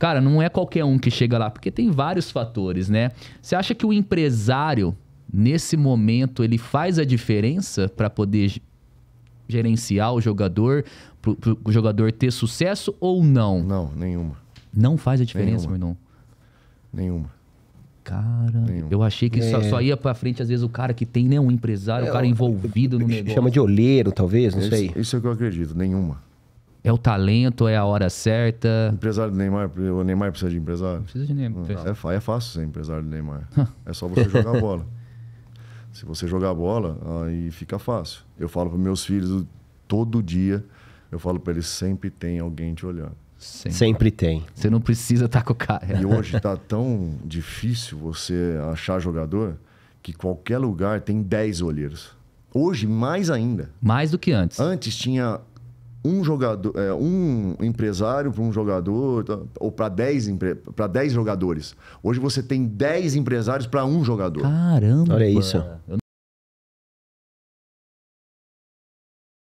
Cara, não é qualquer um que chega lá, porque tem vários fatores, né? Você acha que o empresário, nesse momento, ele faz a diferença para poder gerenciar o jogador, para o jogador ter sucesso ou não? Não, nenhuma. Não faz a diferença, meu irmão? Nenhuma. Cara, eu achei que é. só, só, ia para frente, às vezes, o cara que tem né, um empresário, é, o cara envolvido no negócio. Chama de olheiro, talvez, não sei. Isso, isso é o que eu acredito, nenhuma. É o talento, é a hora certa. Empresário do Neymar, o Neymar precisa de empresário? Precisa de Neymar. Hum, é, é fácil ser empresário do Neymar. é só você jogar bola. Se você jogar bola, aí fica fácil. Eu falo para meus filhos todo dia, eu falo para eles sempre tem alguém te olhando. Sempre. sempre. tem. Você não precisa estar tá com o cara. E hoje está tão difícil você achar jogador que qualquer lugar tem 10 olheiros. Hoje mais ainda. Mais do que antes. Antes tinha um jogador, é, um empresário para um jogador, tá, ou para 10 empre... jogadores. Hoje você tem 10 empresários para um jogador. Caramba! Olha isso. É,